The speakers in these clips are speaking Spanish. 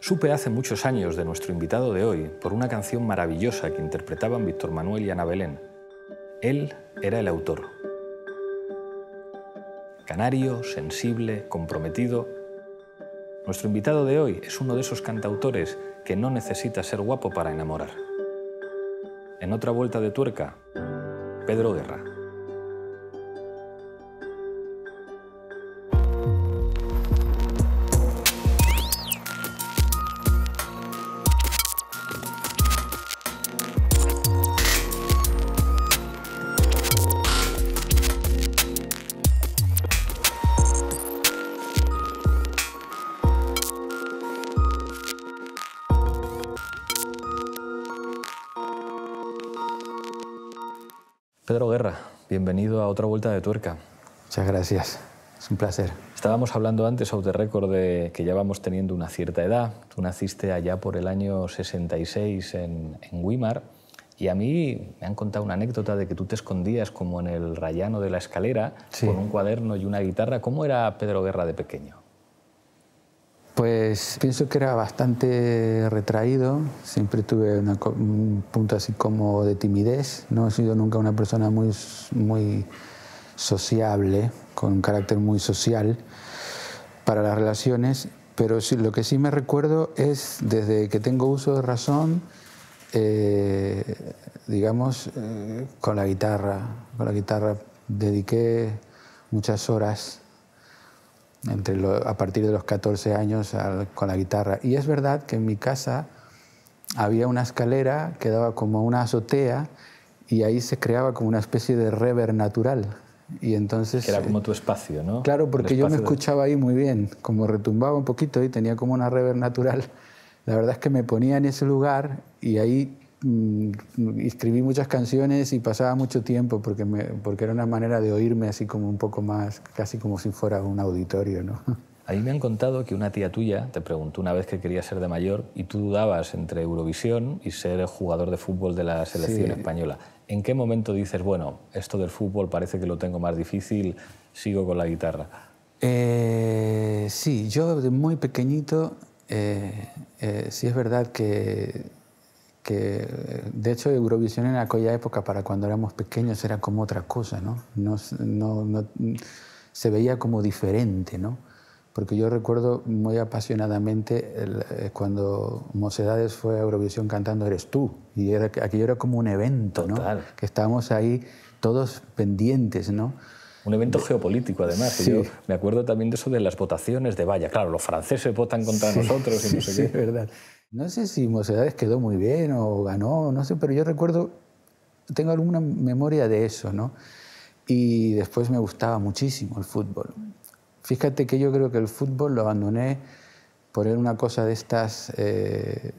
Supe hace muchos años de nuestro invitado de hoy por una canción maravillosa que interpretaban Víctor Manuel y Ana Belén. Él era el autor. Canario, sensible, comprometido. Nuestro invitado de hoy es uno de esos cantautores que no necesita ser guapo para enamorar. En otra vuelta de tuerca, Pedro Guerra. otra vuelta de tuerca. Muchas gracias. Es un placer. Estábamos hablando antes, out the record, de que ya vamos teniendo una cierta edad. Tú naciste allá por el año 66 en, en Weimar. Y a mí me han contado una anécdota de que tú te escondías como en el rayano de la escalera con un cuaderno y una guitarra. ¿Cómo era Pedro Guerra de pequeño? Pues, pienso que era bastante retraído, siempre tuve un punto así como de timidez, no he sido nunca una persona muy, muy sociable, con un carácter muy social para las relaciones, pero lo que sí me recuerdo es desde que tengo uso de razón, eh, digamos, eh, con la guitarra, con la guitarra dediqué muchas horas a partir de los 14 años con la guitarra. Y es verdad que en mi casa había una escalera que daba como una azotea y ahí se creaba como una especie de rever natural. Y entonces... era como eh, tu espacio, ¿no? Claro, porque yo me escuchaba ahí muy bien, como retumbaba un poquito y tenía como una rever natural. La verdad es que me ponía en ese lugar y ahí Mm, escribí muchas canciones y pasaba mucho tiempo porque, porque era una manera de oírme así como un poco más, casi como si fuera un auditorio, ¿no? A me han contado que una tía tuya te preguntó una vez que querías ser de mayor y tú dudabas entre Eurovisión y ser jugador de fútbol de la selección española. ¿En qué momento dices, bueno, esto del fútbol parece que lo tengo más difícil, sigo con la guitarra? Eh, sí, yo de muy pequeñito, eh, eh sí es verdad que que de hecho Eurovisión en aquella época, para cuando éramos pequeños, era como otra cosa, ¿no? no, no, se veía como diferente, ¿no? Porque yo recuerdo muy apasionadamente eh, cuando Mocedades fue a Eurovisión cantando Eres tú, y era, aquello era como un evento, Que estábamos ahí todos pendientes, ¿no? Un evento geopolítico, además. me acuerdo también de eso de las votaciones de vaya, claro, los franceses votan contra nosotros y no sé qué. verdad. No sé si Mocedades quedó muy bien o ganó, no sé, pero yo recuerdo, tengo alguna memoria de eso, ¿no? Y después me gustaba muchísimo el fútbol. Fíjate que yo creo que el fútbol lo abandoné por una cosa de estas eh,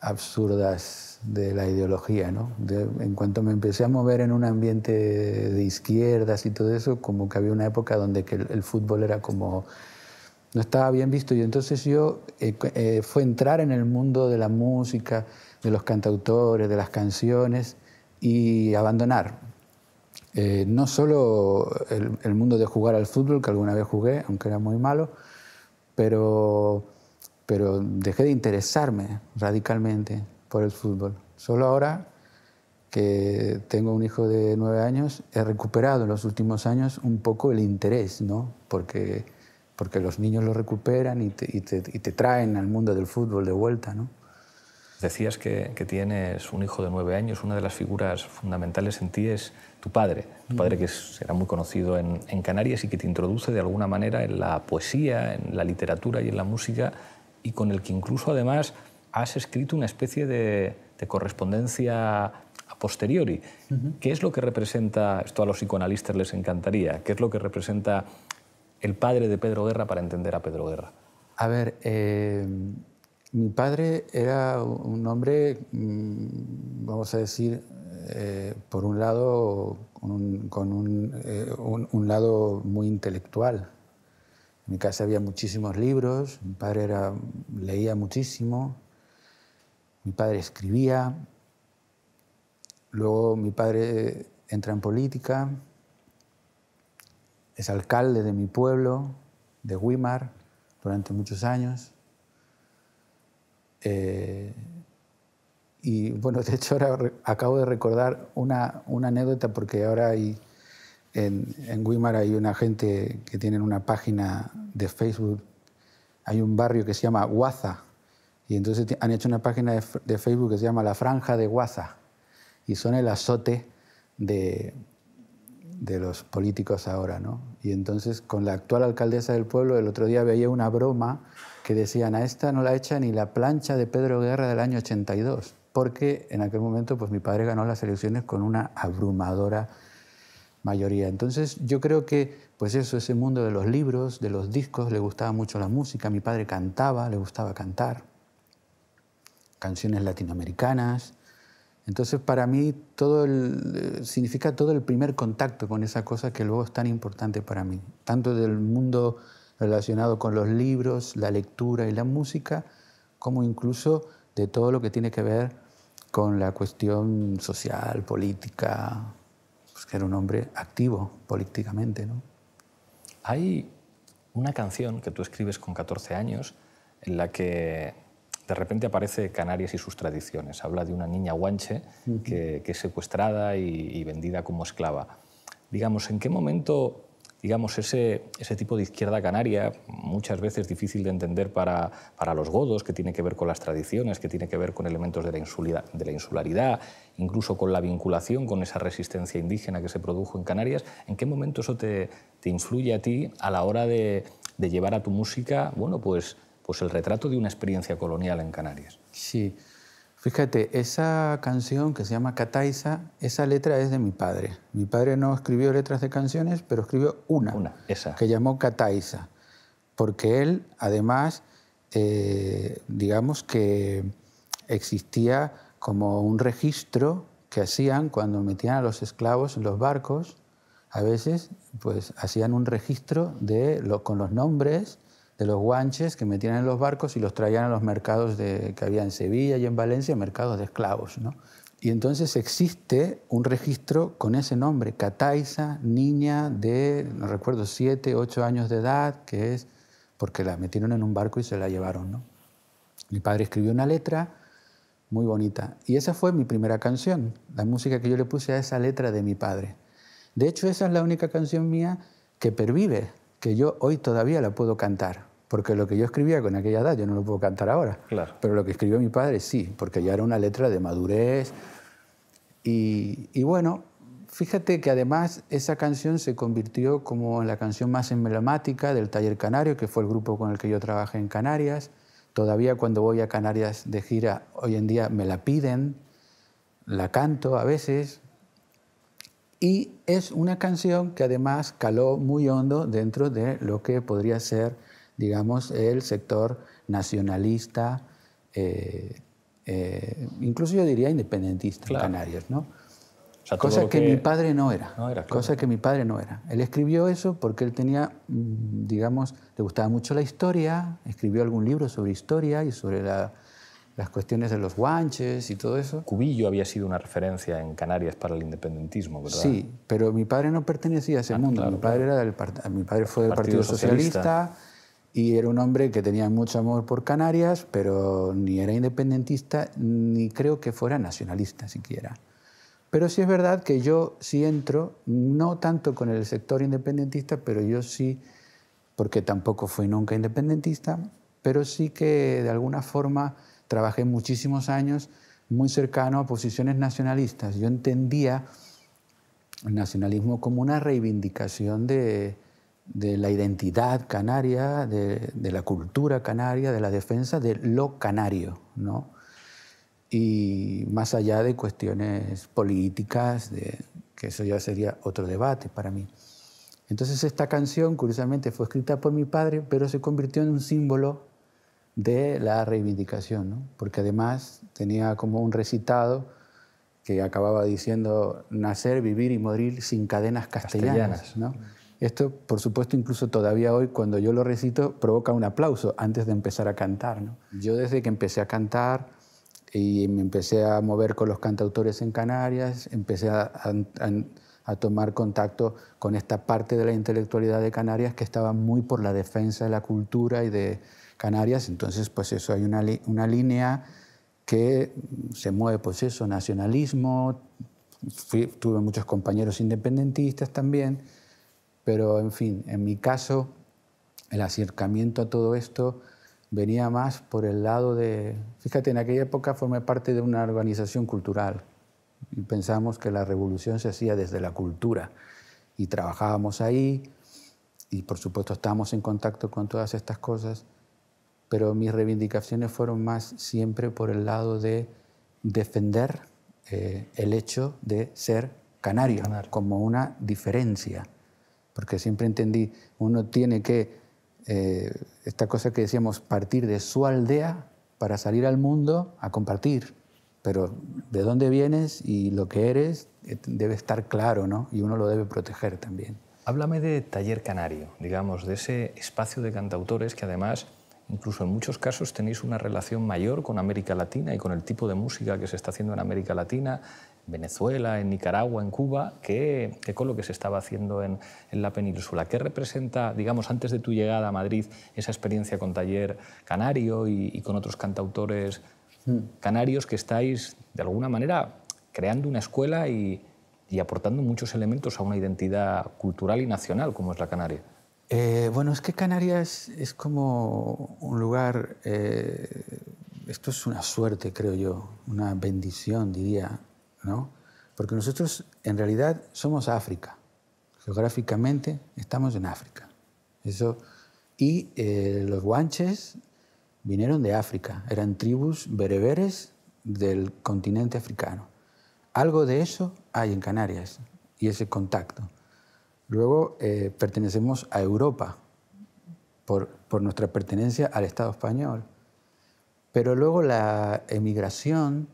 absurdas de la ideología, ¿no? en cuanto me empecé a mover en un ambiente de izquierdas y todo eso, como que había una época donde que el fútbol era como no estaba bien visto. Y entonces yo eh, eh, fue entrar en el mundo de la música, de los cantautores, de las canciones y abandonar. Eh, no solo el, el, mundo de jugar al fútbol, que alguna vez jugué, aunque era muy malo, pero, pero dejé de interesarme radicalmente por el fútbol. Solo ahora que tengo un hijo de nueve años, he recuperado en los últimos años un poco el interés, ¿no? Porque porque los niños lo recuperan y te, traen al mundo del fútbol de vuelta. ¿no? Decías que, tienes un hijo de nueve años, una de las figuras fundamentales en ti es tu padre, tu padre que será muy conocido en, Canarias y que te introduce de alguna manera en la poesía, en la literatura y en la música, y con el que incluso además has escrito una especie de, correspondencia a posteriori. ¿Qué es lo que representa, esto a los psicoanalistas les encantaría, qué es lo que representa el padre de Pedro Guerra para entender a Pedro Guerra? A ver, eh, mi padre era un hombre, mm, vamos a decir, eh, por un lado, con, eh, un, lado muy intelectual. En mi casa había muchísimos libros, mi padre leía muchísimo, mi padre escribía, luego mi padre entra en política, es alcalde de mi pueblo, de Guimar, durante muchos años. Eh, y bueno, de hecho ahora acabo de recordar una, anécdota porque ahora hay, en, en Guimar hay una gente que tiene una página de Facebook, hay un barrio que se llama Guaza, y entonces han hecho una página de Facebook que se llama La Franja de Guaza, y son el azote de, de los políticos ahora, ¿no? Y entonces con la actual alcaldesa del pueblo el otro día veía una broma que decían, a esta no la echa ni la plancha de Pedro Guerra del año 82, porque en aquel momento pues mi padre ganó las elecciones con una abrumadora mayoría. Entonces yo creo que pues eso, ese mundo de los libros, de los discos, le gustaba mucho la música, mi padre cantaba, le gustaba cantar, canciones latinoamericanas, entonces, para mí, todo eh, significa todo el primer contacto con esa cosa que luego es tan importante para mí, tanto del mundo relacionado con los libros, la lectura y la música, como incluso de todo lo que tiene que ver con la cuestión social, política, pues que era un hombre activo políticamente. ¿no? Hay una canción que tú escribes con 14 años en la que de repente aparece Canarias y sus tradiciones. Habla de una niña guanche que, es secuestrada y, vendida como esclava. Digamos, ¿en qué momento digamos, ese, ese tipo de izquierda canaria, muchas veces difícil de entender para, los godos, que tiene que ver con las tradiciones, que tiene que ver con elementos de la, de la insularidad, incluso con la vinculación con esa resistencia indígena que se produjo en Canarias, ¿en qué momento eso te, influye a ti a la hora de, de llevar a tu música, bueno, pues pues el retrato de una experiencia colonial en Canarias. Sí, fíjate, esa canción que se llama Cataiza, esa letra es de mi padre. Mi padre no escribió letras de canciones, pero escribió una, esa. que llamó Cataiza, porque él además, eh, digamos que existía como un registro que hacían cuando metían a los esclavos en los barcos, a veces pues hacían un registro de lo, con los nombres de los guanches que metían en los barcos y los traían a los mercados que había en Sevilla y en Valencia, mercados de esclavos. ¿no? Y entonces existe un registro con ese nombre, Cataiza, niña de, no recuerdo, 7, 8 años de edad, que es porque la metieron en un barco y se la llevaron. ¿no? Mi padre escribió una letra muy bonita. Y esa fue mi primera canción, la música que yo le puse a esa letra de mi padre. De hecho, esa es la única canción mía que pervive, que yo hoy todavía la puedo cantar porque lo que yo escribía con aquella edad, yo no lo puedo cantar ahora, claro. pero lo que escribió mi padre sí, porque ya era una letra de madurez. Y, bueno, fíjate que además esa canción se convirtió como en la canción más emblemática del Taller Canario, que fue el grupo con el que yo trabajé en Canarias. Todavía cuando voy a Canarias de gira, hoy en día me la piden, la canto a veces. Y es una canción que además caló muy hondo dentro de lo que podría ser digamos, el sector nacionalista, eh, eh, incluso yo diría independentista en Canarias, ¿no? O cosa que, mi padre no era, cosa que mi padre no era. Él escribió eso porque él tenía, mm, digamos, le gustaba mucho la historia, escribió algún libro sobre historia y sobre las cuestiones de los guanches y todo eso. Cubillo había sido una referencia en Canarias para el independentismo, ¿verdad? Sí, pero mi padre no pertenecía a ese ah, mundo. mi, padre era del mi padre fue del Partido, Socialista y era un hombre que tenía mucho amor por Canarias, pero ni era independentista, ni creo que fuera nacionalista siquiera. Pero sí es verdad que yo sí entro, no tanto con el sector independentista, pero yo sí, porque tampoco fui nunca independentista, pero sí que de alguna forma trabajé muchísimos años muy cercano a posiciones nacionalistas. Yo entendía el nacionalismo como una reivindicación de, de la identidad canaria, de, la cultura canaria, de la defensa de lo canario, ¿no? Y más allá de cuestiones políticas, que eso ya sería otro debate para mí. Entonces esta canción, curiosamente, fue escrita por mi padre, pero se convirtió en un símbolo de la reivindicación, ¿no? porque además tenía como un recitado que acababa diciendo nacer, vivir y morir sin cadenas castellanas. castellanas. ¿no? Mm. Esto, por supuesto, incluso todavía hoy, cuando yo lo recito, provoca un aplauso antes de empezar a cantar. ¿no? Yo desde que empecé a cantar y me empecé a mover con los cantautores en Canarias, empecé a, tomar contacto con esta parte de la intelectualidad de Canarias que estaba muy por la defensa de la cultura y de Canarias. Entonces, pues eso, hay una, una línea que se mueve, pues eso, nacionalismo. tuve muchos compañeros independentistas también. Pero, en fin, en mi caso, el acercamiento a todo esto venía más por el lado de... Fíjate, en aquella época formé parte de una organización cultural y pensamos que la revolución se hacía desde la cultura y trabajábamos ahí y por supuesto estábamos en contacto con todas estas cosas, pero mis reivindicaciones fueron más siempre por el lado de defender eh, el hecho de ser canario, como una diferencia porque siempre entendí, uno tiene que, eh, esta cosa que decíamos, partir de su aldea para salir al mundo a compartir. Pero de dónde vienes y lo que eres eh, debe estar claro, ¿no? Y uno lo debe proteger también. Háblame de Taller Canario, digamos, de ese espacio de cantautores que además, incluso en muchos casos, tenéis una relación mayor con América Latina y con el tipo de música que se está haciendo en América Latina Venezuela, en Nicaragua, en Cuba, ¿qué, con lo que se estaba haciendo en, la península? ¿Qué representa, digamos, antes de tu llegada a Madrid, esa experiencia con Taller Canario y, con otros cantautores hmm. canarios que estáis, de alguna manera, creando una escuela y, aportando muchos elementos a una identidad cultural y nacional como es la Canaria? Eh, bueno, es que Canarias es como un lugar, eh, esto es una suerte, creo yo, una bendición, diría, porque nosotros en realidad somos África. Geográficamente estamos en África. Eso, y eh, los guanches vinieron de África, eran tribus bereberes del continente africano. Algo de eso hay en Canarias y ese contacto. Luego eh, pertenecemos a Europa por, por, nuestra pertenencia al Estado español. Pero luego la emigración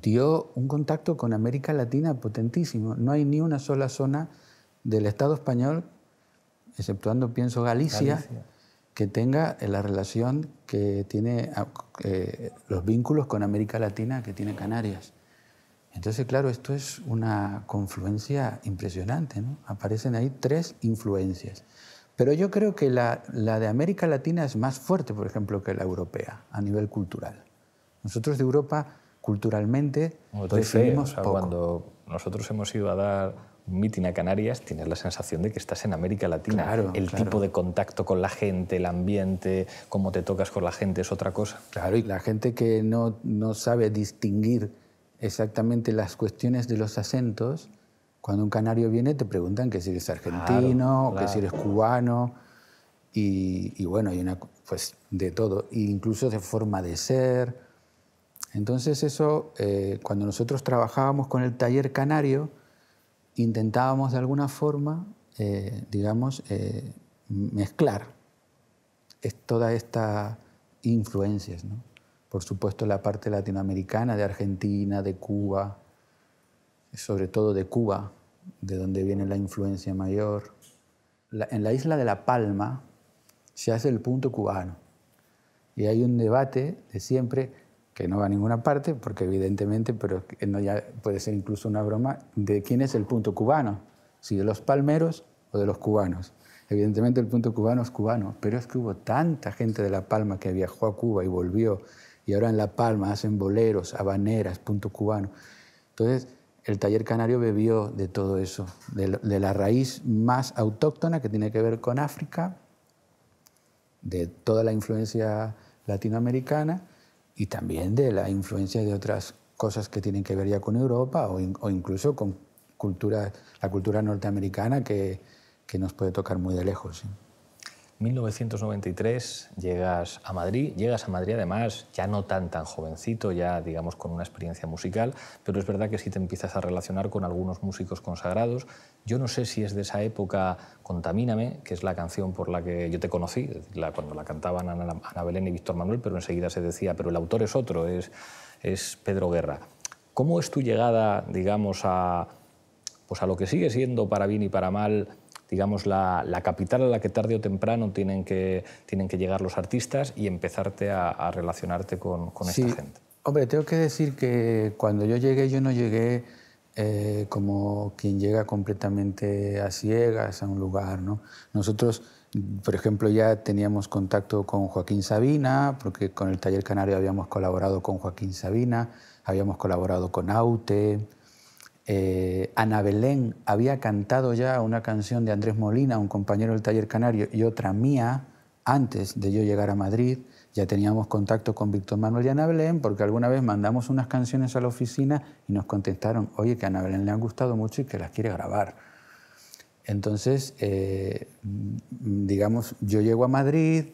dio un contacto con América Latina potentísimo. No hay ni una sola zona del Estado español, exceptuando, pienso, Galicia, que tenga la relación que tiene, ah, eh, los vínculos con América Latina que tiene Canarias. Entonces, claro, esto es una confluencia impresionante, Aparecen ahí tres influencias. Pero yo creo que la, la de América Latina es más fuerte, por ejemplo, que la europea a nivel cultural. Nosotros de Europa culturalmente definimos Cuando nosotros hemos ido a dar un mitin a Canarias, tienes la sensación de que estás en América Latina. el tipo de contacto con la gente, el ambiente, cómo te tocas con la gente es otra cosa. Claro, y la gente que no, sabe distinguir exactamente las cuestiones de los acentos, cuando un canario viene te preguntan que si eres argentino, que si eres cubano, y, bueno, hay una, pues de todo, e incluso de forma de ser entonces eso, eh, cuando nosotros trabajábamos con el taller canario, intentábamos de alguna forma, eh, digamos, eh, mezclar todas estas influencias. Por supuesto la parte latinoamericana, de Argentina, de Cuba, sobre todo de Cuba, de donde viene la influencia mayor. en la isla de La Palma se hace el punto cubano. Y hay un debate de siempre, que no va a ninguna parte, porque evidentemente, pero ya puede ser incluso una broma, de quién es el punto cubano, si de los palmeros o de los cubanos. Evidentemente el punto cubano es cubano, pero es que hubo tanta gente de La Palma que viajó a Cuba y volvió, y ahora en La Palma hacen boleros, habaneras, punto cubano. Entonces, el taller canario bebió de todo eso, de, la raíz más autóctona que tiene que ver con África, de toda la influencia latinoamericana y también de la influencia de otras cosas que tienen que ver ya con Europa o, incluso con cultura, la cultura norteamericana que, nos puede tocar muy de lejos. 1993 llegas a Madrid, llegas a Madrid además ya no tan tan jovencito, ya digamos con una experiencia musical, pero es verdad que sí te empiezas a relacionar con algunos músicos consagrados. Yo no sé si es de esa época Contamíname, que es la canción por la que yo te conocí, cuando la cantaban Ana, Belén y Víctor Manuel, pero enseguida se decía, pero el autor es otro, es, es Pedro Guerra. ¿Cómo es tu llegada, digamos, a, pues a lo que sigue siendo para bien y para mal? digamos, la, la, capital a la que tarde o temprano tienen que, tienen que llegar los artistas y empezarte a, relacionarte con, con esta gente. Hombre, tengo que decir que cuando yo llegué, yo no llegué eh, como quien llega completamente a ciegas a un lugar. ¿no? Nosotros, por ejemplo, ya teníamos contacto con Joaquín Sabina, porque con el Taller Canario habíamos colaborado con Joaquín Sabina, habíamos colaborado con Aute, eh, Ana Belén había cantado ya una canción de Andrés Molina, un compañero del taller canario, y otra mía, antes de yo llegar a Madrid. Ya teníamos contacto con Víctor Manuel y Ana Belén, porque alguna vez mandamos unas canciones a la oficina y nos contestaron, oye, que a Ana Belén le han gustado mucho y que las quiere grabar. Entonces, eh, digamos, yo llego a Madrid,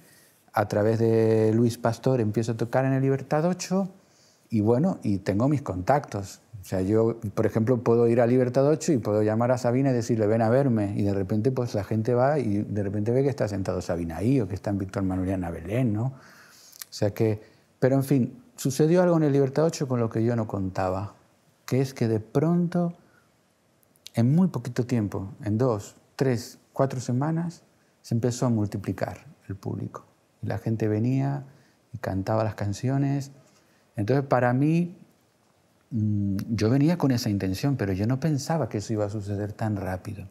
a través de Luis Pastor empiezo a tocar en el Libertad 8 y bueno, y tengo mis contactos o sea, yo, por ejemplo, puedo ir a Libertad 8 y puedo llamar a Sabina y decirle, ven a verme. Y de repente, pues la gente va y de repente ve que está sentado Sabina ahí o que está en Víctor Manuel y Ana Belén, ¿no? O sea que, pero en fin, sucedió algo en el Libertad 8 con lo que yo no contaba, que es que de pronto, en muy poquito tiempo, en dos, tres, cuatro semanas, se empezó a multiplicar el público. La gente venía y cantaba las canciones. Entonces, para mí, Mm, yo venía con esa intención, pero yo no pensaba que eso iba a suceder tan rápido,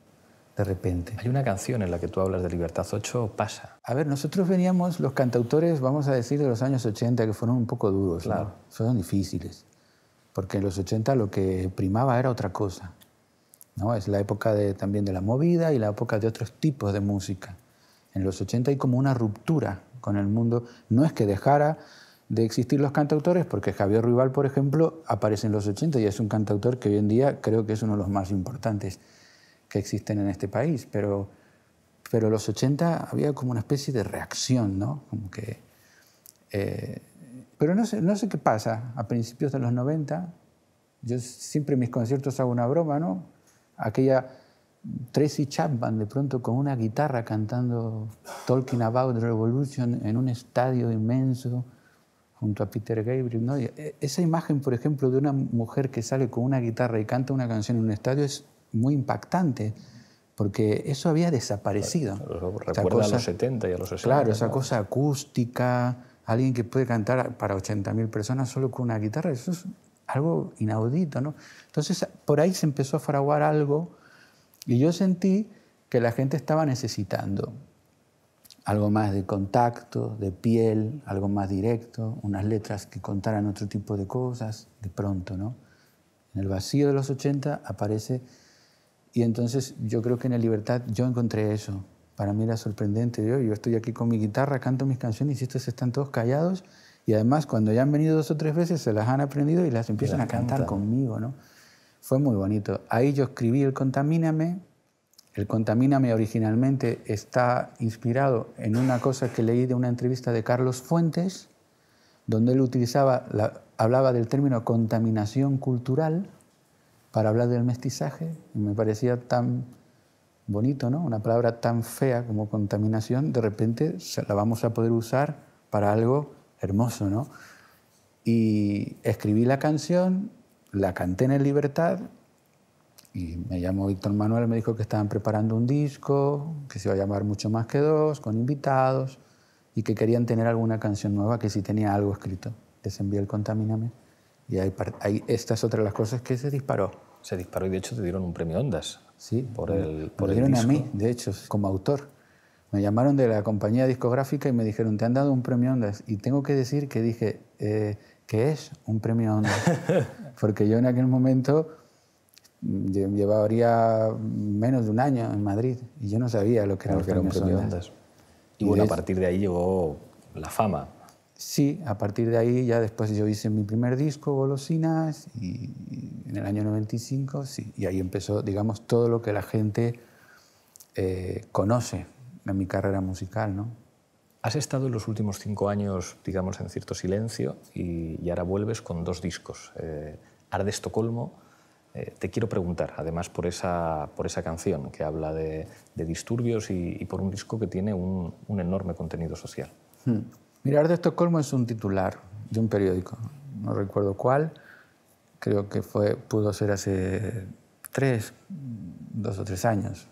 de repente. Hay una canción en la que tú hablas de Libertad 8, pasa. A ver, nosotros veníamos, los cantautores, vamos a decir, de los años 80, que fueron un poco duros, claro. Fueron difíciles, porque en los 80 lo que primaba era otra cosa. ¿no? Es la época también de la movida y la época de otros tipos de música. En los 80 hay como una ruptura con el mundo. No es que dejara de existir los cantautores, porque Javier Ruibal, por ejemplo, aparece en los 80 y es un cantautor que hoy en día creo que es uno de los más importantes que existen en este país, pero, pero los 80 había como una especie de reacción, ¿no? Como que, eh, pero no sé, qué pasa, a principios de los 90, yo siempre en mis conciertos hago una broma, ¿no? Aquella Tracy Chapman de pronto con una guitarra cantando Talking About Revolution en un estadio inmenso, junto a Peter Gabriel. Eh, esa imagen, por ejemplo, de una mujer que sale con una guitarra y canta una canción en un estadio es muy impactante, porque eso había desaparecido. Recuerda a los 70 y a los 60. Claro, esa cosa acústica, alguien que puede cantar para 80.000 personas solo con una guitarra, eso es algo inaudito. ¿no? Entonces, por ahí se empezó a fraguar algo y yo sentí que la gente estaba necesitando algo más de contacto, de piel, algo más directo, unas letras que contaran otro tipo de cosas, de pronto, ¿no? En el vacío de los 80 aparece, y entonces yo creo que en la libertad yo encontré eso. Para mí era sorprendente, yo, yo estoy aquí con mi guitarra, canto mis canciones y estos están todos callados, y además cuando ya han venido dos o tres veces se las han aprendido y las empiezan a cantar conmigo, ¿no? Fue muy bonito. Ahí yo escribí el Contamíname, el Contamíname originalmente está inspirado en una cosa que leí de una entrevista de Carlos Fuentes, donde él utilizaba hablaba del término contaminación cultural para hablar del mestizaje, y me parecía tan bonito, ¿no? Una palabra tan fea como contaminación, de repente la vamos a poder usar para algo hermoso, ¿no? Y escribí la canción, la canté en libertad y me llamó Víctor Manuel me dijo que estaban preparando un disco, que se iba a llamar Mucho Más que Dos, con invitados, y que querían tener alguna canción nueva, que si tenía algo escrito. Les envié el Contamíname. Y ahí, ahí, esta es otra de las cosas que se disparó. Se disparó y de hecho te dieron un premio Ondas. Sí, por el, por me dieron a mí, de hecho, como autor. Me llamaron de la compañía discográfica y me dijeron, te han dado un premio Ondas. Y tengo que decir que dije, eh, ¿qué es un premio Ondas. Porque yo en aquel momento llevaría menos de un año en Madrid y yo no sabía lo que, era que era un premio Y, bueno, a partir de ahí llegó la fama. Sí, a partir de ahí ya después yo hice mi primer disco, Golosinas, y, en el año 95, sí, y ahí empezó, digamos, todo lo que la gente eh, conoce en mi carrera musical, ¿no? Has estado en los últimos cinco años, digamos, en cierto silencio y, ahora vuelves con dos discos, eh, Ar Estocolmo eh, te quiero preguntar, además, por esa, por esa canción que habla de, disturbios y, por un disco que tiene un, enorme contenido social. Hmm. Mirar de Estocolmo es un titular de un periódico, no recuerdo cuál, creo que fue, pudo ser hace tres, dos o tres años.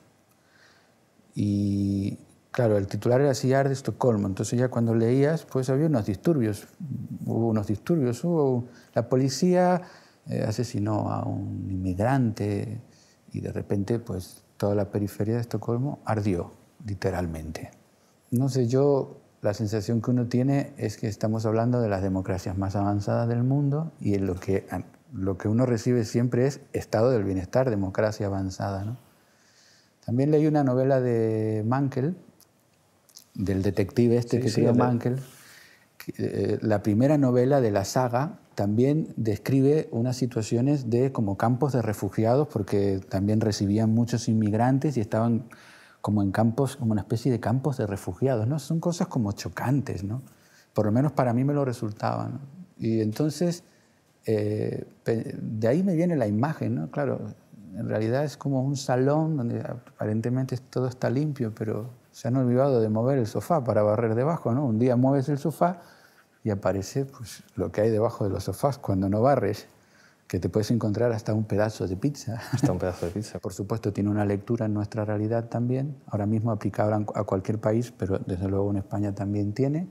Y claro, el titular era Sillar de Estocolmo, entonces ya cuando leías, pues había unos disturbios, hubo unos disturbios, hubo la policía eh, asesinó a un inmigrante y de repente pues toda la periferia de Estocolmo ardió, literalmente. No sé, yo la sensación que uno tiene es que estamos hablando de las democracias más avanzadas del mundo y en lo que, lo que uno recibe siempre es estado del bienestar, democracia avanzada. ¿no? También leí una novela de Mankel, del detective este que se llama Mankel, eh, la primera novela de la saga también describe unas situaciones de como campos de refugiados, porque también recibían muchos inmigrantes y estaban como en campos, como una especie de campos de refugiados, ¿no? Son cosas como chocantes, ¿no? Por lo menos para mí me lo resultaban. Y entonces, eh, de ahí me viene la imagen, ¿no? Claro, en realidad es como un salón donde aparentemente todo está limpio, pero se han olvidado de mover el sofá para barrer debajo, ¿no? Un día mueves el sofá, y aparece pues, lo que hay debajo de los sofás cuando no barres, que te puedes encontrar hasta un pedazo de pizza. Hasta un pedazo de pizza. Por supuesto, tiene una lectura en nuestra realidad también, ahora mismo aplicable a cualquier país, pero desde luego en España también tiene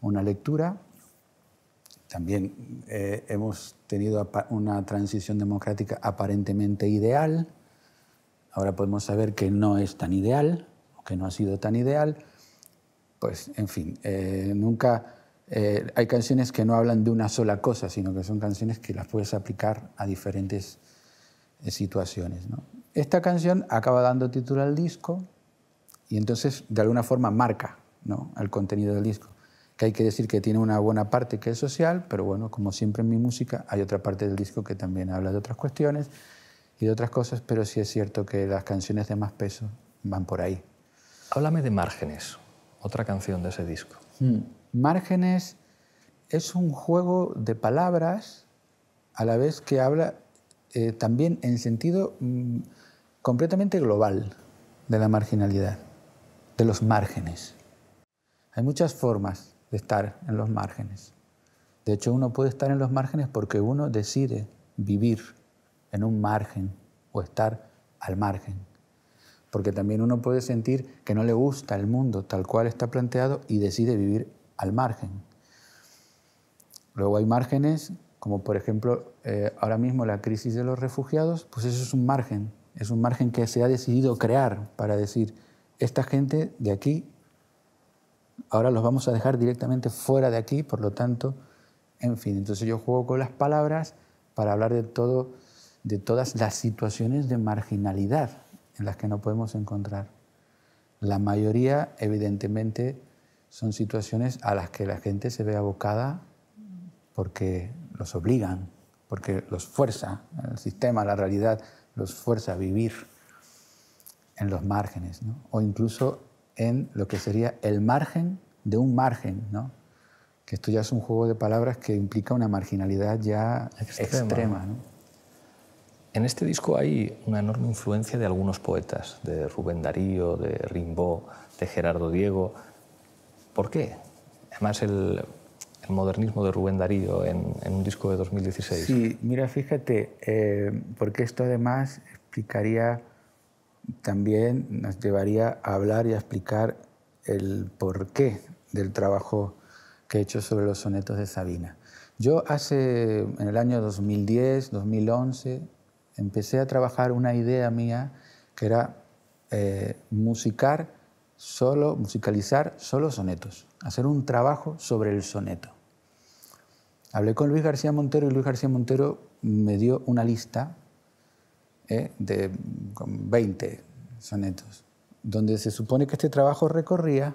una lectura. También eh, hemos tenido una transición democrática aparentemente ideal. Ahora podemos saber que no es tan ideal, o que no ha sido tan ideal. Pues, en fin, eh, nunca eh, hay canciones que no hablan de una sola cosa, sino que son canciones que las puedes aplicar a diferentes eh, situaciones. Esta canción acaba dando título al disco y entonces de alguna forma marca ¿no? al contenido del disco. Que hay que decir que tiene una buena parte que es social, pero bueno, como siempre en mi música, hay otra parte del disco que también habla de otras cuestiones y de otras cosas, pero sí es cierto que las canciones de más peso van por ahí. Háblame de Márgenes, otra canción de ese disco. Hmm. Márgenes es un juego de palabras a la vez que habla eh, también en sentido mm, completamente global de la marginalidad, de los márgenes. Hay muchas formas de estar en los márgenes. De hecho, uno puede estar en los márgenes porque uno decide vivir en un margen o estar al margen. Porque también uno puede sentir que no le gusta el mundo tal cual está planteado y decide vivir al margen. Luego hay márgenes, como por ejemplo eh, ahora mismo la crisis de los refugiados, pues eso es un margen, es un margen que se ha decidido crear para decir, esta gente de aquí, ahora los vamos a dejar directamente fuera de aquí, por lo tanto, en fin, entonces yo juego con las palabras para hablar de, todo, de todas las situaciones de marginalidad en las que no podemos encontrar. La mayoría, evidentemente, son situaciones a las que la gente se ve abocada porque los obligan, porque los fuerza, el sistema, la realidad, los fuerza a vivir en los márgenes, o incluso en lo que sería el margen de un margen, que esto ya es un juego de palabras que implica una marginalidad ya extrema. En este disco hay una enorme influencia de algunos poetas, de Rubén Darío, de Rimbaud, de Gerardo Diego, ¿Por qué? Además, el, modernismo de Rubén Darío en, un disco de 2016. Sí, mira, fíjate, eh, porque esto además explicaría, también nos llevaría a hablar y a explicar el porqué del trabajo que he hecho sobre los sonetos de Sabina. Yo hace, en el año 2010, 2011, empecé a trabajar una idea mía que era eh, musicar solo musicalizar solo sonetos, hacer un trabajo sobre el soneto. Hablé con Luis García Montero y Luis García Montero me dio una lista eh, de 20 sonetos, donde se supone que este trabajo recorría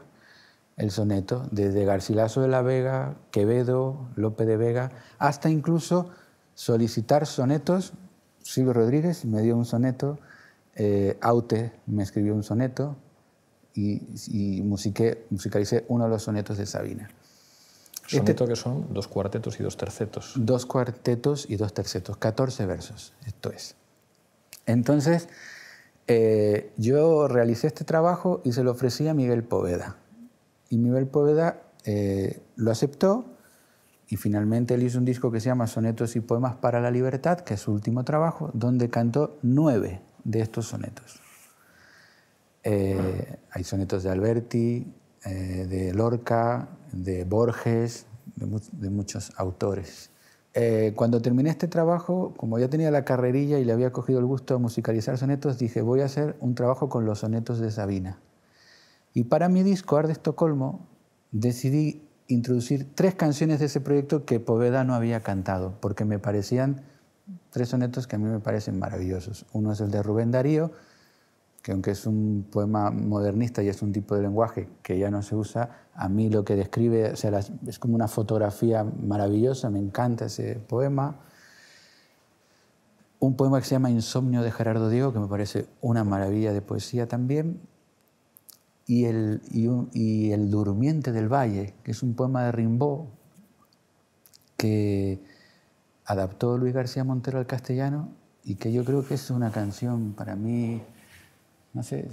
el soneto desde Garcilaso de la Vega, Quevedo, Lope de Vega, hasta incluso solicitar sonetos. Silvio Rodríguez me dio un soneto, eh, Aute me escribió un soneto, y, musicalicé uno de los sonetos de Sabina. este, que son dos cuartetos y dos tercetos. Dos cuartetos y dos tercetos, 14 versos, esto es. Entonces, eh, yo realicé este trabajo y se lo ofrecí a Miguel Poveda. Y Miguel Poveda eh, lo aceptó y finalmente él hizo un disco que se llama Sonetos y Poemas para la Libertad, que es su último trabajo, donde cantó nueve de estos sonetos. Eh, hay sonetos de Alberti, eh, de Lorca, de Borges, de, muchos autores. Eh, cuando terminé este trabajo, como ya tenía la carrerilla y le había cogido el gusto a musicalizar sonetos, dije, voy a hacer un trabajo con los sonetos de Sabina. Y para mi disco Arde Estocolmo decidí introducir tres canciones de ese proyecto que Poveda no había cantado, porque me parecían tres sonetos que a mí me parecen maravillosos. Uno es el de Rubén Darío, que aunque es un poema modernista y es un tipo de lenguaje que ya no se usa, a mí lo que describe es como una fotografía maravillosa, me encanta ese poema. Un poema que se llama Insomnio de Gerardo Diego, que me parece una maravilla de poesía también. Y el, y, y el Durmiente del Valle, que es un poema de Rimbaud, que adaptó Luis García Montero al castellano y que yo creo que es una canción para mí no sé,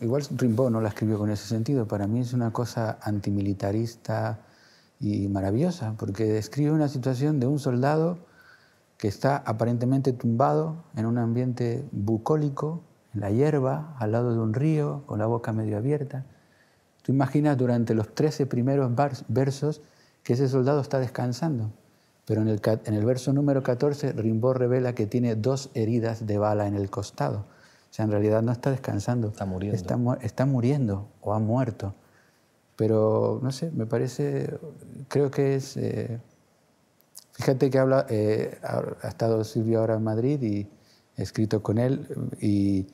igual Rimbaud no la escribió con ese sentido, para mí es una cosa antimilitarista y maravillosa, porque describe una situación de un soldado que está aparentemente tumbado en un ambiente bucólico, en la hierba, al lado de un río, con la boca medio abierta. Tú imaginas durante los 13 primeros versos que ese soldado está descansando. Pero en el, verso número 14, Rimbaud revela que tiene dos heridas de bala en el costado. O sea, en realidad no está descansando. Está muriendo. Está, muriendo o ha muerto. Pero, no sé, me parece, creo que es... Eh, fíjate que habla, eh, ha estado Silvio ahora en Madrid y he escrito con él y,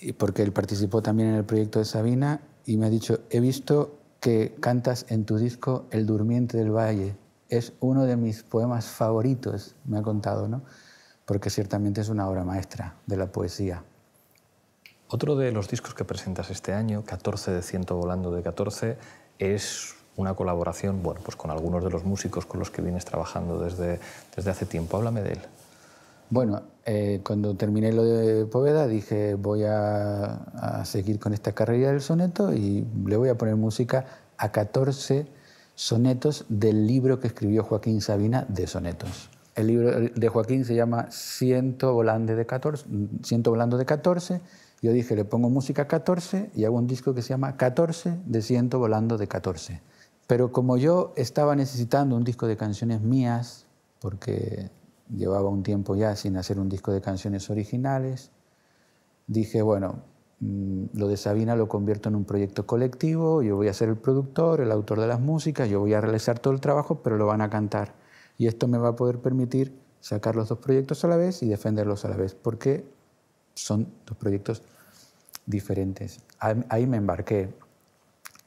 y porque él participó también en el proyecto de Sabina y me ha dicho, he visto que cantas en tu disco El Durmiente del Valle es uno de mis poemas favoritos, me ha contado, ¿no? porque ciertamente es una obra maestra de la poesía. Otro de los discos que presentas este año, 14 de Ciento Volando de 14, es una colaboración bueno, pues con algunos de los músicos con los que vienes trabajando desde, desde hace tiempo. Háblame de él. Bueno, eh, cuando terminé lo de Poveda dije voy a, a seguir con esta carrera del soneto y le voy a poner música a 14 sonetos del libro que escribió Joaquín Sabina de sonetos. El libro de Joaquín se llama Ciento Volando de 14, Ciento Volando de 14. Yo dije, le pongo música 14 y hago un disco que se llama 14 de Ciento Volando de 14. Pero como yo estaba necesitando un disco de canciones mías, porque llevaba un tiempo ya sin hacer un disco de canciones originales, dije, bueno, Mm, lo de Sabina lo convierto en un proyecto colectivo, yo voy a ser el productor, el autor de las músicas, yo voy a realizar todo el trabajo, pero lo van a cantar. Y esto me va a poder permitir sacar los dos proyectos a la vez y defenderlos a la vez, porque son dos proyectos diferentes. Ahí me embarqué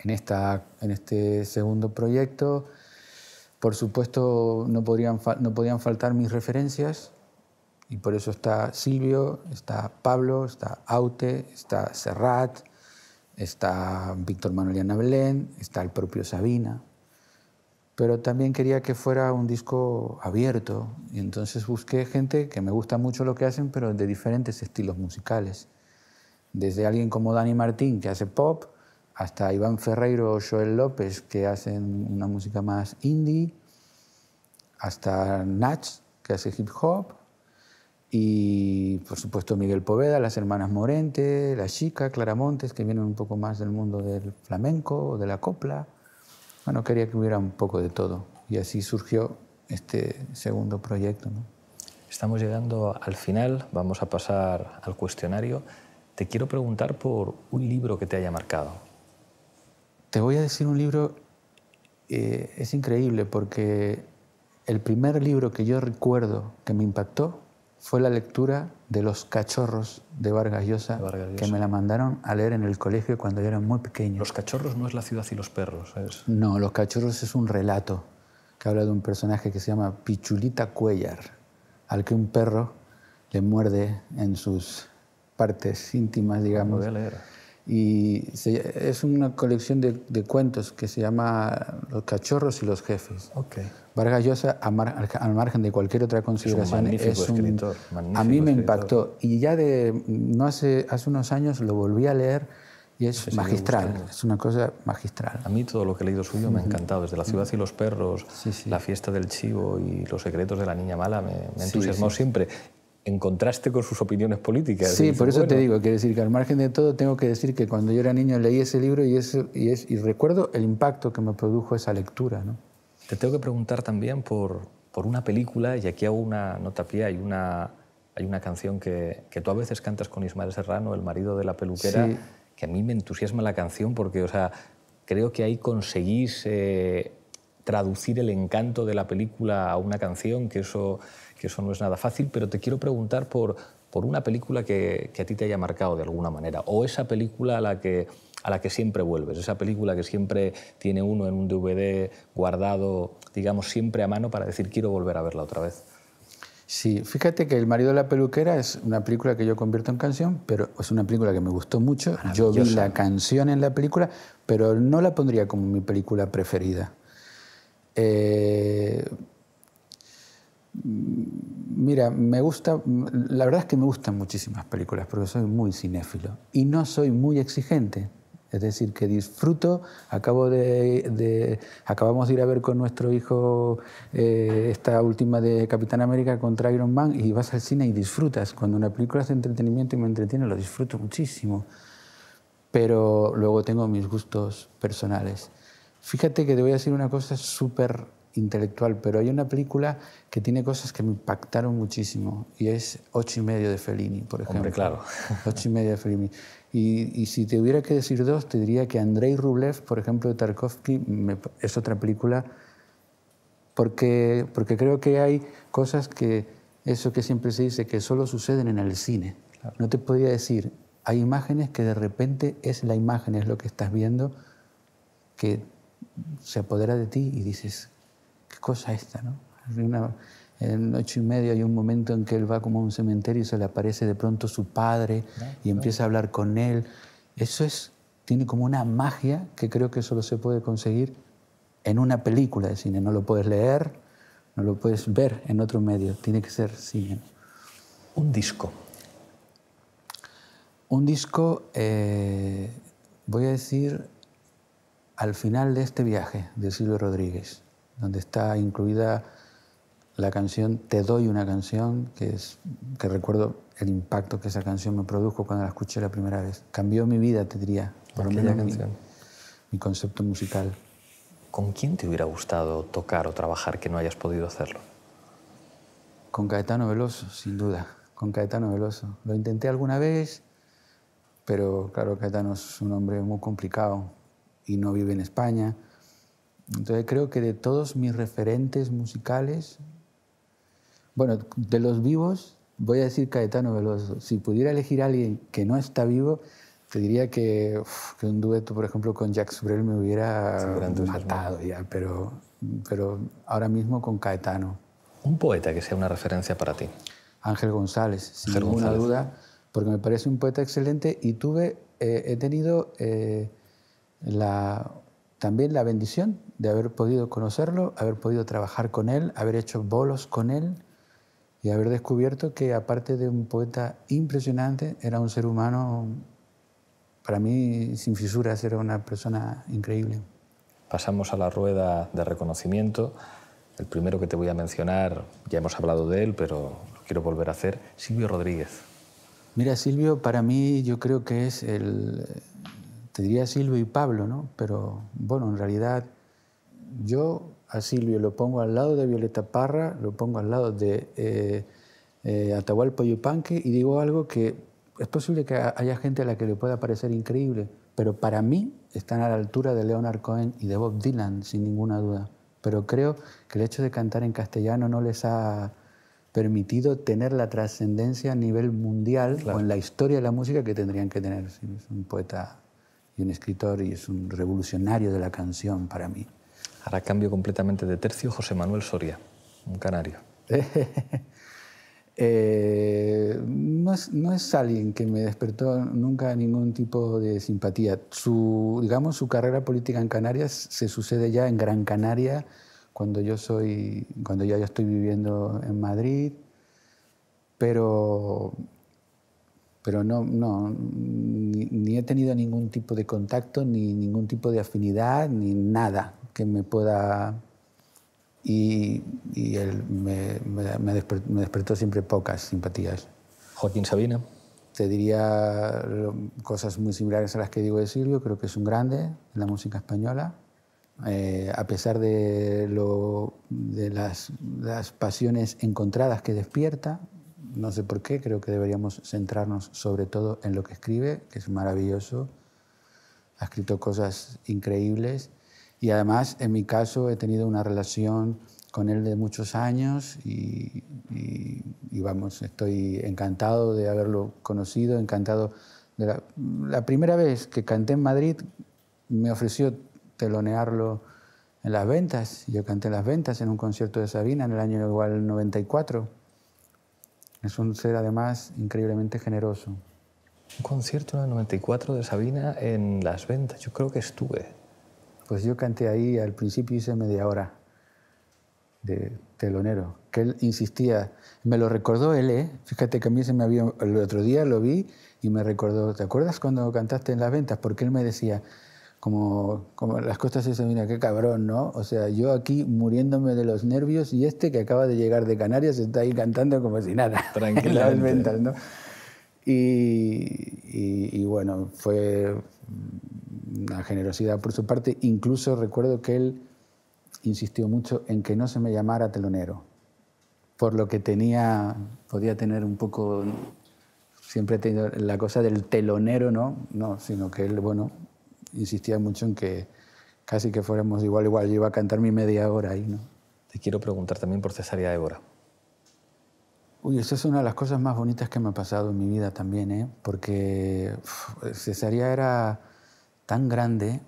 en, este segundo proyecto. Por supuesto, no podían faltar mis referencias, y por eso está Silvio, está Pablo, está Aute, está Serrat, está Víctor Manuel Ana Belén, está el propio Sabina. Pero también quería que fuera un disco abierto y entonces busqué gente que me gusta mucho lo que hacen, pero de diferentes estilos musicales. Desde alguien como Dani Martín, que hace pop, hasta Iván Ferreiro o Joel López, que hacen una música más indie, hasta Natch, que hace hip hop, y por supuesto Miguel Poveda, las hermanas Morente, la chica, Claramontes, que vienen un poco más del mundo del flamenco, de la copla. Bueno, quería que hubiera un poco de todo y así surgió este segundo proyecto. Estamos llegando al final, vamos a pasar al cuestionario. Te quiero preguntar por un libro que te haya marcado. Te voy a decir un libro, eh, es increíble porque el primer libro que yo recuerdo que me impactó fue la lectura de Los Cachorros de Vargas Llosa, que me la mandaron a leer en el colegio cuando yo era muy pequeño. Los Cachorros no es la ciudad y los perros, ¿sabes? No, Los Cachorros es un relato que habla de un personaje que se llama Pichulita Cuellar, al que un perro le muerde en sus partes íntimas, digamos. voy a leer. Y es una colección de, cuentos que se llama Los Cachorros y los Jefes. Okay. Vargas Llosa, al, margen de cualquier otra consideración, es un, a mí me impactó. Y ya de, no hace, hace unos años lo volví a leer y es magistral, es una cosa magistral. A mí todo lo que he leído suyo me ha encantado, desde La ciudad y los perros, La fiesta del chivo y Los secretos de la niña mala, me, entusiasmó siempre, en contraste con sus opiniones políticas. Sí, por eso te digo, quiero decir que al margen de todo tengo que decir que cuando yo era niño leí ese libro y, y, es, y recuerdo el impacto que me produjo esa lectura. ¿no? Te tengo que preguntar también por, por una película, y aquí hago una nota pie, hay una, hay una canción que, tú a veces cantas con Ismael Serrano, el marido de la peluquera, que a mí me entusiasma la canción porque, o sea, creo que ahí conseguís eh, traducir el encanto de la película a una canción, que eso, que eso no es nada fácil, pero te quiero preguntar por, por una película que a ti te haya marcado de alguna manera, o esa película a la que a la que siempre vuelves, esa película que siempre tiene uno en un DVD guardado, digamos, siempre a mano para decir quiero volver a verla otra vez. Sí, fíjate que El marido de la peluquera es una película que yo convierto en canción, pero es una película que me gustó mucho. Yo vi la canción en la película, pero no la pondría como mi película preferida. Eh, mira, me gusta, la verdad es que me gustan muchísimas películas porque soy muy cinéfilo y no soy muy exigente. Es decir, que disfruto, acabo de, acabamos de ir a ver con nuestro hijo eh, esta última de Capitán América contra Iron Man y vas al cine y disfrutas. Cuando una película es de entretenimiento y me entretiene, lo disfruto muchísimo. Pero luego tengo mis gustos personales. Fíjate que te voy a decir una cosa súper intelectual, pero hay una película que tiene cosas que me impactaron muchísimo y es Ocho y medio de Fellini, por ejemplo. Hombre, claro. Ocho y medio de Fellini. Y, si te hubiera que decir dos, te diría que Andrei Rublev, por ejemplo, de Tarkovsky, es otra película, porque, porque creo que hay cosas que, eso que siempre se dice, que solo suceden en el cine. No te podría decir, hay imágenes que de repente es la imagen, es lo que estás viendo, que se apodera de ti y dices, ¿qué cosa esta? No? en ocho y media hay un momento en que él va como a un cementerio y se le aparece de pronto su padre ah, y empieza a hablar con él. Eso es, tiene como una magia que creo que solo se puede conseguir en una película de cine. No lo puedes leer, no lo puedes ver en otro medio, tiene que ser cine. Un disco. Un disco, eh, voy a decir, al final de este viaje de Silvio Rodríguez, donde está incluida la canción Te doy una canción, que, es, que recuerdo el impacto que esa canción me produjo cuando la escuché la primera vez. Cambió mi vida, te diría, por mi, mi concepto musical. ¿Con quién te hubiera gustado tocar o trabajar que no hayas podido hacerlo? Con Caetano Veloso, sin duda, con Caetano Veloso. Lo intenté alguna vez, pero claro, Caetano es un hombre muy complicado y no vive en España. Entonces creo que de todos mis referentes musicales, bueno, de los vivos, voy a decir Caetano Veloso. Si pudiera elegir a alguien que no está vivo, te diría que, un dueto, por ejemplo, con Jack Brel me hubiera matado ya, pero, pero ahora mismo con Caetano. Un poeta que sea una referencia para ti. Ángel González, sin ninguna duda, porque me parece un poeta excelente y tuve, eh, he tenido eh, también la bendición de haber podido conocerlo, haber podido trabajar con él, haber hecho bolos con él y haber descubierto que aparte de un poeta impresionante, era un ser humano, para mí, sin fisuras, era una persona increíble. Pasamos a la rueda de reconocimiento. El primero que te voy a mencionar, ya hemos hablado de él, pero lo quiero volver a hacer, Silvio Rodríguez. Mira, Silvio, para mí yo creo que es el, te diría Silvio y Pablo, ¿no? Pero bueno, en realidad yo a Silvio, lo pongo al lado de Violeta Parra, lo pongo al lado de eh, eh, Atahualpa Yupanqui y digo algo que es posible que haya gente a la que le pueda parecer increíble, pero para mí están a la altura de Leonard Cohen y de Bob Dylan, sin ninguna duda. Pero creo que el hecho de cantar en castellano no les ha permitido tener la trascendencia a nivel mundial o en la historia de la música que tendrían que tener. Es un poeta y un escritor y es un revolucionario de la canción para mí. Ahora cambio completamente de tercio, José Manuel Soria, un canario. Eh, no, es, no, alguien que me despertó nunca ningún tipo de simpatía. Su, digamos, su carrera política en Canarias se sucede ya en Gran Canaria, cuando yo, soy, cuando ya estoy viviendo en Madrid, pero, pero no, no ni he tenido ningún tipo de contacto, ni ningún tipo de afinidad, ni nada que me pueda... Y, él me, despertó, siempre pocas simpatías. Joaquín Sabina. Te diría cosas muy similares a las que digo de Silvio, creo que es un grande en la música española. Eh, a pesar de, de las, las pasiones encontradas que despierta, no sé por qué, creo que deberíamos centrarnos sobre todo en lo que escribe, que es maravilloso. Ha escrito cosas increíbles y además, en mi caso, he tenido una relación con él de muchos años y, vamos, estoy encantado de haberlo conocido, encantado de la, la, primera vez que canté en Madrid me ofreció telonearlo en las ventas. Yo canté en las ventas en un concierto de Sabina en el año igual 94. Es un ser además increíblemente generoso. Un concierto en el 94 de Sabina en las ventas. Yo creo que estuve. Pues yo canté ahí, al principio hice media hora de telonero, que él insistía, me lo recordó él, ¿eh? fíjate que a mí se me había, el otro día lo vi y me recordó, ¿te acuerdas cuando cantaste en las ventas? Porque él me decía, como, como las cosas se mira, qué cabrón, ¿no? O sea, yo aquí muriéndome de los nervios y este que acaba de llegar de Canarias está ahí cantando como si nada, tranquilamente. ¿no? Y, y bueno, fue una generosidad por su parte. Incluso recuerdo que él insistió mucho en que no se me llamara telonero, por lo que tenía, podía tener un poco, siempre he tenido la cosa del telonero, ¿no? No, sino que él, bueno, insistía mucho en que casi que fuéramos igual, igual, yo iba a cantar mi media hora ahí, ¿no? Te quiero preguntar también por de Évora. Uy, esa es una de las cosas más bonitas que me ha pasado en mi vida también, ¿eh? Porque uf, era tan grande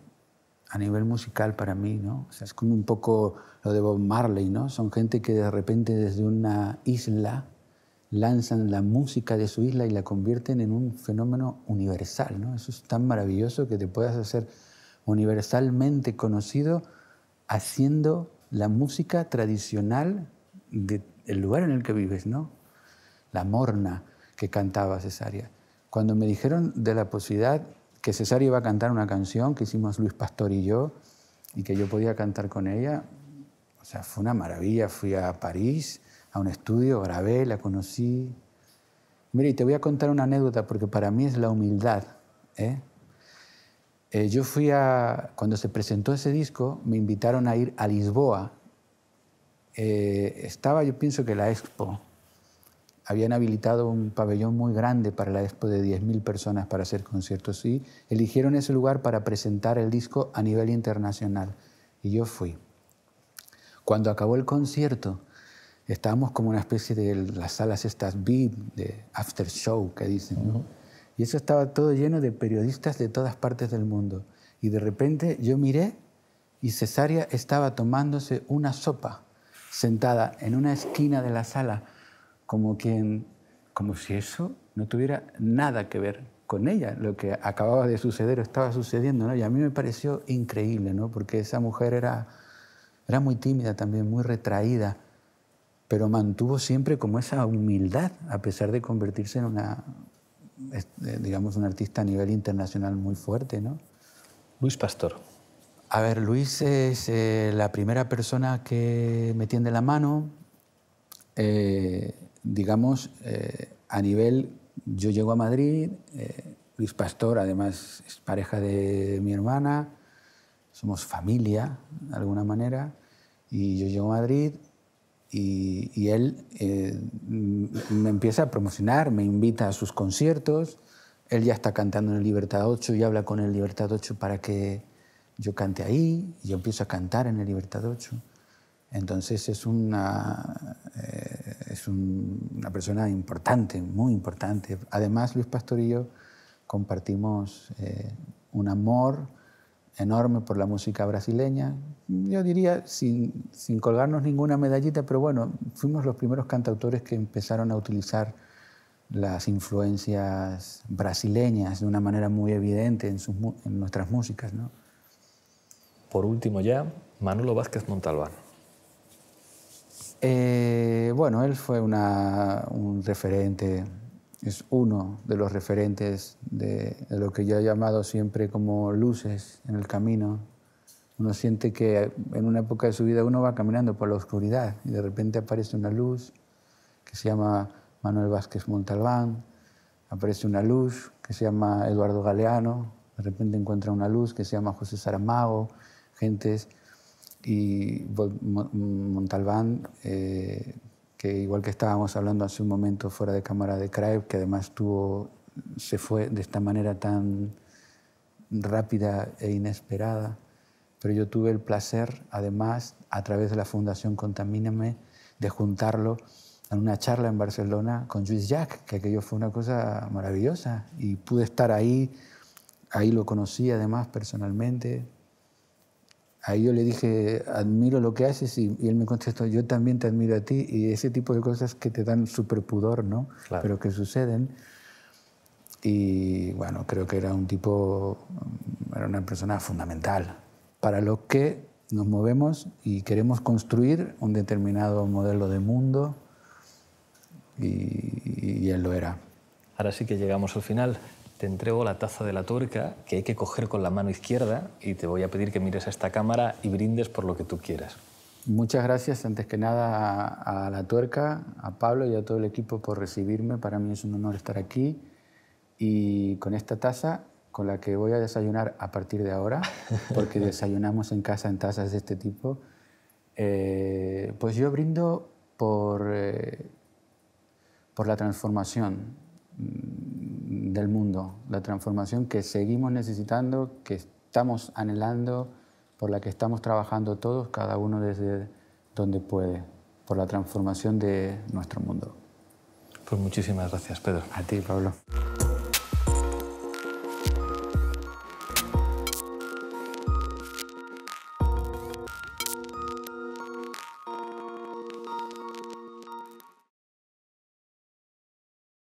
a nivel musical para mí, ¿no? O sea, es como un poco lo de Bob Marley, ¿no? Son gente que de repente desde una isla lanzan la música de su isla y la convierten en un fenómeno universal, ¿no? Eso es tan maravilloso que te puedas hacer universalmente conocido haciendo la música tradicional del lugar en el que vives, ¿no? La morna que cantaba Cesárea. Cuando me dijeron de la posibilidad que Cesario iba a cantar una canción que hicimos Luis Pastor y yo y que yo podía cantar con ella, o sea, fue una maravilla. Fui a París, a un estudio, grabé, la conocí. Mira, y te voy a contar una anécdota porque para mí es la humildad. ¿eh? Eh, yo fui a, cuando se presentó ese disco, me invitaron a ir a Lisboa. Eh, estaba, yo pienso que la Expo, habían habilitado un pabellón muy grande para la expo de 10.000 personas para hacer conciertos y eligieron ese lugar para presentar el disco a nivel internacional. Y yo fui. Cuando acabó el concierto, estábamos como una especie de las salas estas VIP, de after show que dicen, Y eso estaba todo lleno de periodistas de todas partes del mundo. Y de repente yo miré y Cesaria estaba tomándose una sopa sentada en una esquina de la sala como, quien, como si eso no tuviera nada que ver con ella, lo que acababa de suceder o estaba sucediendo. ¿no? Y a mí me pareció increíble, ¿no? porque esa mujer era, era muy tímida también, muy retraída, pero mantuvo siempre como esa humildad, a pesar de convertirse en una, este, digamos, un artista a nivel internacional muy fuerte. ¿no? Luis Pastor. A ver, Luis es eh, la primera persona que me tiende la mano. Eh, digamos, eh, a nivel, yo llego a Madrid, eh, Luis Pastor además es pareja de mi hermana, somos familia de alguna manera, y yo llego a Madrid y, él eh, me empieza a promocionar, me invita a sus conciertos, él ya está cantando en el Libertad 8 y habla con el Libertad 8 para que yo cante ahí, y yo empiezo a cantar en el Libertad 8. Entonces es una es una persona importante, muy importante. Además, Luis Pastorillo compartimos eh, un amor enorme por la música brasileña. Yo diría, sin, colgarnos ninguna medallita, pero bueno, fuimos los primeros cantautores que empezaron a utilizar las influencias brasileñas de una manera muy evidente en, nuestras músicas. Por último ya, Manolo Vázquez Montalbán. Eh, bueno, él fue un referente, es uno de los referentes de, de, lo que yo he llamado siempre como luces en el camino. Uno siente que en una época de su vida uno va caminando por la oscuridad y de repente aparece una luz que se llama Manuel Vázquez Montalbán, aparece una luz que se llama Eduardo Galeano, de repente encuentra una luz que se llama José Saramago, gentes y Montalbán, eh, que igual que estábamos hablando hace un momento fuera de cámara de Craig, que además tuvo, se fue de esta manera tan rápida e inesperada, pero yo tuve el placer, además, a través de la Fundación Contamíname, de juntarlo en una charla en Barcelona con Luis Jack que aquello fue una cosa maravillosa y pude estar ahí, ahí lo conocí además personalmente, Ahí yo le dije, admiro lo que haces y, él me contestó, yo también te admiro a ti y ese tipo de cosas que te dan súper pudor, ¿no? Pero que suceden. Y bueno, creo que era un tipo, era una persona fundamental para lo que nos movemos y queremos construir un determinado modelo de mundo y él lo era. Ahora sí que llegamos al final te entrego la taza de la tuerca que hay que coger con la mano izquierda y te voy a pedir que mires a esta cámara y brindes por lo que tú quieras. Muchas gracias antes que nada a, la tuerca, a Pablo y a todo el equipo por recibirme. Para mí es un honor estar aquí y con esta taza con la que voy a desayunar a partir de ahora, porque desayunamos en casa en tazas de este tipo, eh, pues yo brindo por, eh, por la transformación mm, del mundo, la transformación que seguimos necesitando, que estamos anhelando, por la que estamos trabajando todos, cada uno desde donde puede, por la transformación de nuestro mundo. Pues muchísimas gracias, Pedro. A ti, Pablo.